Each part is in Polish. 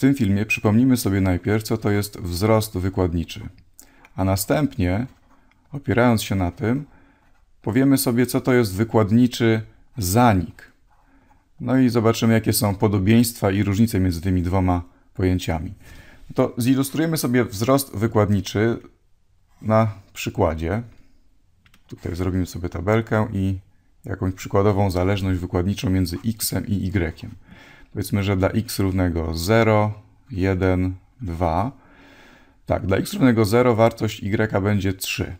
tym filmie przypomnimy sobie najpierw, co to jest wzrost wykładniczy, a następnie, opierając się na tym, powiemy sobie, co to jest wykładniczy zanik. No i zobaczymy, jakie są podobieństwa i różnice między tymi dwoma pojęciami. No to zilustrujemy sobie wzrost wykładniczy na przykładzie. Tutaj zrobimy sobie tabelkę i jakąś przykładową zależność wykładniczą między x i y. Powiedzmy, że dla x równego 0, 1, 2. Tak, dla x równego 0 wartość y będzie 3.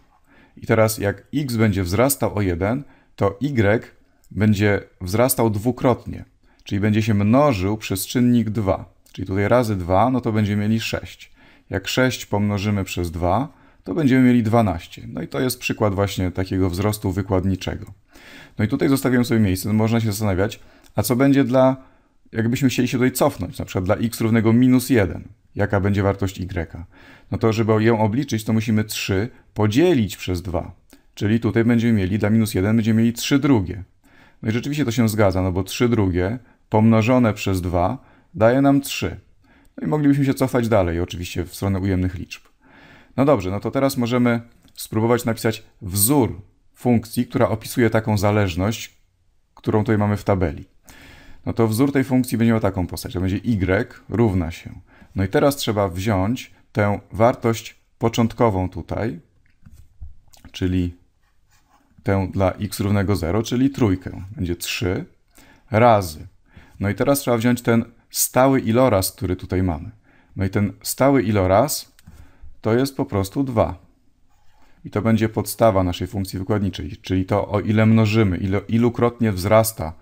I teraz jak x będzie wzrastał o 1, to y będzie wzrastał dwukrotnie, czyli będzie się mnożył przez czynnik 2. Czyli tutaj razy 2, no to będziemy mieli 6. Jak 6 pomnożymy przez 2, to będziemy mieli 12. No i to jest przykład właśnie takiego wzrostu wykładniczego. No i tutaj zostawiłem sobie miejsce, no można się zastanawiać, a co będzie dla jakbyśmy chcieli się tutaj cofnąć, na przykład dla x równego minus 1, jaka będzie wartość y, no to żeby ją obliczyć, to musimy 3 podzielić przez 2. Czyli tutaj będziemy mieli, dla minus 1 będziemy mieli 3 drugie. No i rzeczywiście to się zgadza, no bo 3 drugie pomnożone przez 2 daje nam 3. No i moglibyśmy się cofać dalej, oczywiście w stronę ujemnych liczb. No dobrze, no to teraz możemy spróbować napisać wzór funkcji, która opisuje taką zależność, którą tutaj mamy w tabeli no to wzór tej funkcji będzie miał taką postać. To będzie y równa się. No i teraz trzeba wziąć tę wartość początkową tutaj, czyli tę dla x równego 0, czyli trójkę. Będzie 3 razy. No i teraz trzeba wziąć ten stały iloraz, który tutaj mamy. No i ten stały iloraz to jest po prostu 2. I to będzie podstawa naszej funkcji wykładniczej, czyli to o ile mnożymy, ilu ilukrotnie wzrasta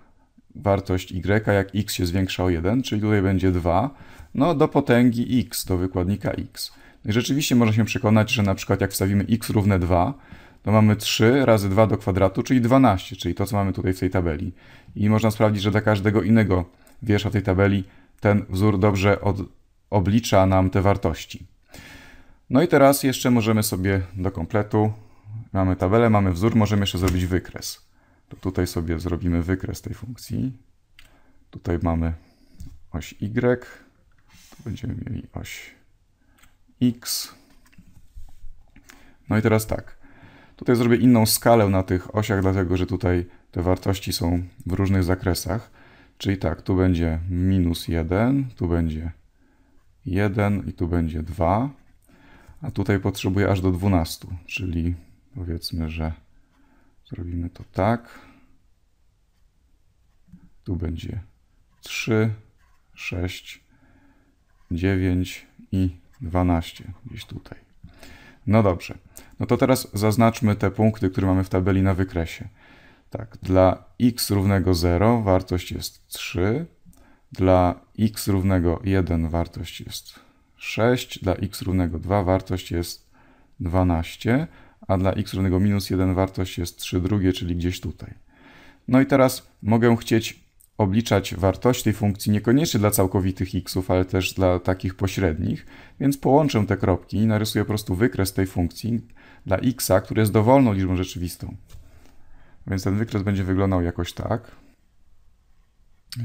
wartość y, jak x się zwiększa o 1, czyli tutaj będzie 2, no do potęgi x, do wykładnika x. I rzeczywiście można się przekonać, że na przykład jak wstawimy x równe 2, to mamy 3 razy 2 do kwadratu, czyli 12, czyli to, co mamy tutaj w tej tabeli. I można sprawdzić, że dla każdego innego wiersza tej tabeli ten wzór dobrze od, oblicza nam te wartości. No i teraz jeszcze możemy sobie do kompletu, mamy tabelę, mamy wzór, możemy jeszcze zrobić wykres to tutaj sobie zrobimy wykres tej funkcji. Tutaj mamy oś Y, tu będziemy mieli oś X. No i teraz tak, tutaj zrobię inną skalę na tych osiach, dlatego że tutaj te wartości są w różnych zakresach. Czyli tak, tu będzie minus 1, tu będzie 1 i tu będzie 2. A tutaj potrzebuję aż do 12, czyli powiedzmy, że Zrobimy to tak. Tu będzie 3, 6, 9 i 12, gdzieś tutaj. No dobrze, no to teraz zaznaczmy te punkty, które mamy w tabeli na wykresie. Tak, dla x równego 0 wartość jest 3, dla x równego 1 wartość jest 6, dla x równego 2 wartość jest 12, a dla x równego minus 1 wartość jest 3 drugie, czyli gdzieś tutaj. No i teraz mogę chcieć obliczać wartość tej funkcji niekoniecznie dla całkowitych xów, ale też dla takich pośrednich, więc połączę te kropki i narysuję po prostu wykres tej funkcji dla xa, który jest dowolną liczbą rzeczywistą. Więc ten wykres będzie wyglądał jakoś tak.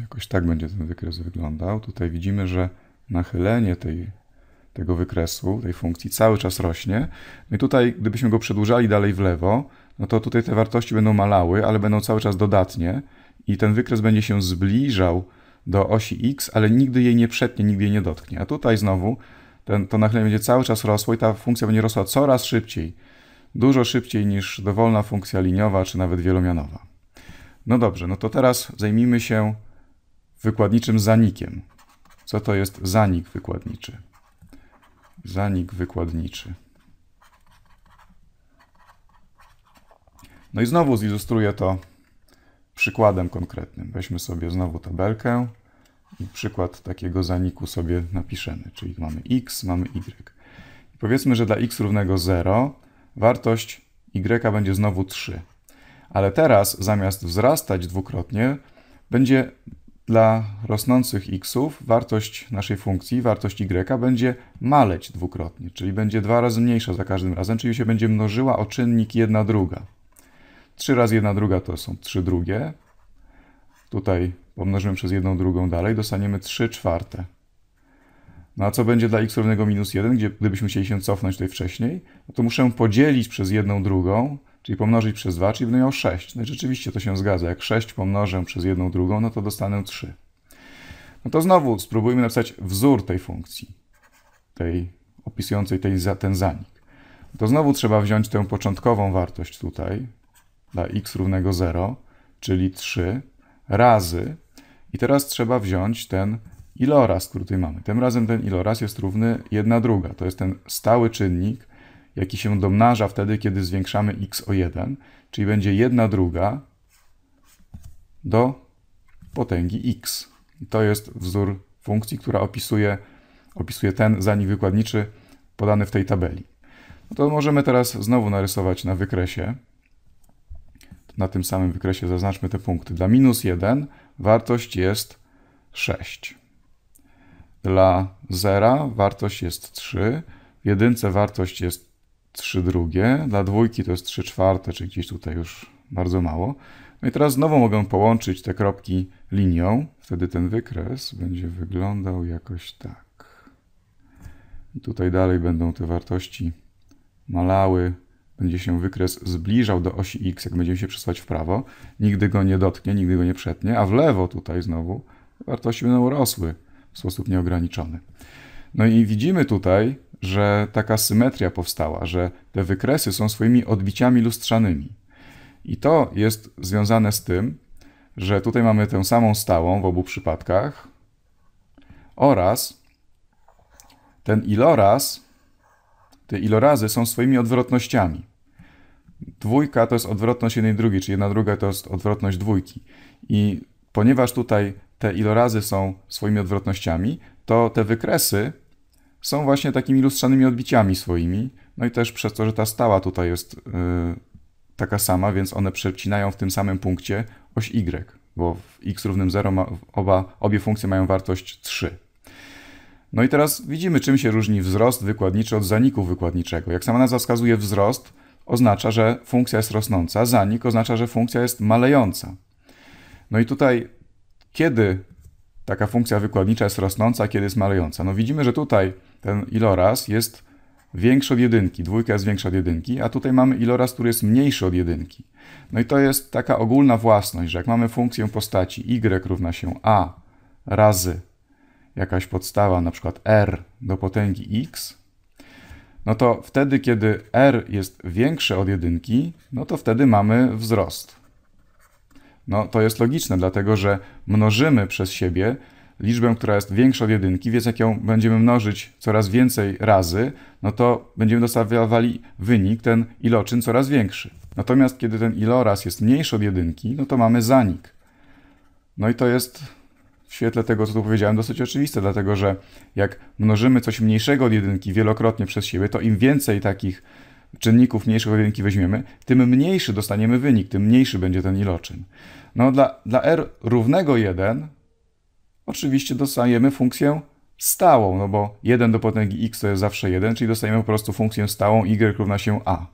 Jakoś tak będzie ten wykres wyglądał. Tutaj widzimy, że nachylenie tej tego wykresu, tej funkcji, cały czas rośnie. No i tutaj, gdybyśmy go przedłużali dalej w lewo, no to tutaj te wartości będą malały, ale będą cały czas dodatnie i ten wykres będzie się zbliżał do osi x, ale nigdy jej nie przetnie, nigdy jej nie dotknie. A tutaj znowu ten, to nachylenie będzie cały czas rosło i ta funkcja będzie rosła coraz szybciej. Dużo szybciej niż dowolna funkcja liniowa czy nawet wielomianowa. No dobrze, no to teraz zajmijmy się wykładniczym zanikiem. Co to jest zanik wykładniczy? zanik wykładniczy. No i znowu zilustruję to przykładem konkretnym. Weźmy sobie znowu tabelkę i przykład takiego zaniku sobie napiszemy, czyli mamy x, mamy y. I powiedzmy, że dla x równego 0 wartość y będzie znowu 3. Ale teraz zamiast wzrastać dwukrotnie, będzie dla rosnących xów wartość naszej funkcji, wartość y będzie maleć dwukrotnie, czyli będzie dwa razy mniejsza za każdym razem, czyli się będzie mnożyła o czynnik 1 druga. 3 razy 1 druga to są 3 drugie. Tutaj pomnożymy przez 1 drugą dalej, dostaniemy 3 czwarte. No a co będzie dla x równego minus 1, gdzie, gdybyśmy chcieli się cofnąć tutaj wcześniej, no to muszę podzielić przez jedną drugą czyli pomnożyć przez 2, czyli będę miał 6. No i rzeczywiście to się zgadza. Jak 6 pomnożę przez 1 drugą, no to dostanę 3. No to znowu spróbujmy napisać wzór tej funkcji, tej opisującej tej, ten zanik. to znowu trzeba wziąć tę początkową wartość tutaj, dla x równego 0, czyli 3, razy, i teraz trzeba wziąć ten iloraz, który tutaj mamy. Tym razem ten iloraz jest równy 1 druga. To jest ten stały czynnik, jaki się domnaża wtedy, kiedy zwiększamy x o 1, czyli będzie 1 druga do potęgi x. I to jest wzór funkcji, która opisuje, opisuje ten zanik wykładniczy podany w tej tabeli. No to możemy teraz znowu narysować na wykresie. Na tym samym wykresie zaznaczmy te punkty. Dla minus 1 wartość jest 6. Dla 0 wartość jest 3, w jedynce wartość jest 3 drugie, dla dwójki to jest 3 czwarte, czy gdzieś tutaj już bardzo mało. No i teraz znowu mogę połączyć te kropki linią, wtedy ten wykres będzie wyglądał jakoś tak. I tutaj dalej będą te wartości malały, będzie się wykres zbliżał do osi x, jak będziemy się przesuwać w prawo, nigdy go nie dotknie, nigdy go nie przetnie, a w lewo tutaj znowu wartości będą rosły w sposób nieograniczony. No i widzimy tutaj, że taka symetria powstała, że te wykresy są swoimi odbiciami lustrzanymi. I to jest związane z tym, że tutaj mamy tę samą stałą w obu przypadkach oraz ten iloraz, te ilorazy są swoimi odwrotnościami. Dwójka to jest odwrotność jednej drugiej, czyli jedna druga to jest odwrotność dwójki. I ponieważ tutaj te ilorazy są swoimi odwrotnościami, to te wykresy są właśnie takimi lustrzanymi odbiciami swoimi. No i też przez to, że ta stała tutaj jest y, taka sama, więc one przecinają w tym samym punkcie oś y, bo w x równym 0 ma, oba, obie funkcje mają wartość 3. No i teraz widzimy, czym się różni wzrost wykładniczy od zaniku wykładniczego. Jak sama nazwa wskazuje, wzrost oznacza, że funkcja jest rosnąca, zanik oznacza, że funkcja jest malejąca. No i tutaj, kiedy taka funkcja wykładnicza jest rosnąca, kiedy jest malejąca. No widzimy, że tutaj ten iloraz jest większy od jedynki, dwójka jest większa od jedynki, a tutaj mamy iloraz, który jest mniejszy od jedynki. No i to jest taka ogólna własność, że jak mamy funkcję postaci y równa się a razy jakaś podstawa, na przykład r do potęgi x, no to wtedy, kiedy r jest większe od jedynki, no to wtedy mamy wzrost. No to jest logiczne, dlatego że mnożymy przez siebie liczbę, która jest większa od jedynki, więc jak ją będziemy mnożyć coraz więcej razy, no to będziemy dostawali wynik, ten iloczyn coraz większy. Natomiast kiedy ten iloraz jest mniejszy od jedynki, no to mamy zanik. No i to jest w świetle tego, co tu powiedziałem, dosyć oczywiste, dlatego że jak mnożymy coś mniejszego od jedynki wielokrotnie przez siebie, to im więcej takich czynników mniejszych jedynki weźmiemy, tym mniejszy dostaniemy wynik, tym mniejszy będzie ten iloczyn. No dla, dla r równego 1 oczywiście dostajemy funkcję stałą, no bo 1 do potęgi x to jest zawsze 1, czyli dostajemy po prostu funkcję stałą y równa się a.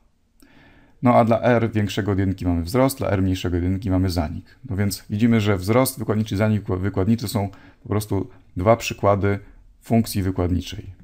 No a dla r większego jedynki mamy wzrost, dla r mniejszego jedynki mamy zanik. No więc widzimy, że wzrost wykładniczy i zanik wykładniczy są po prostu dwa przykłady funkcji wykładniczej.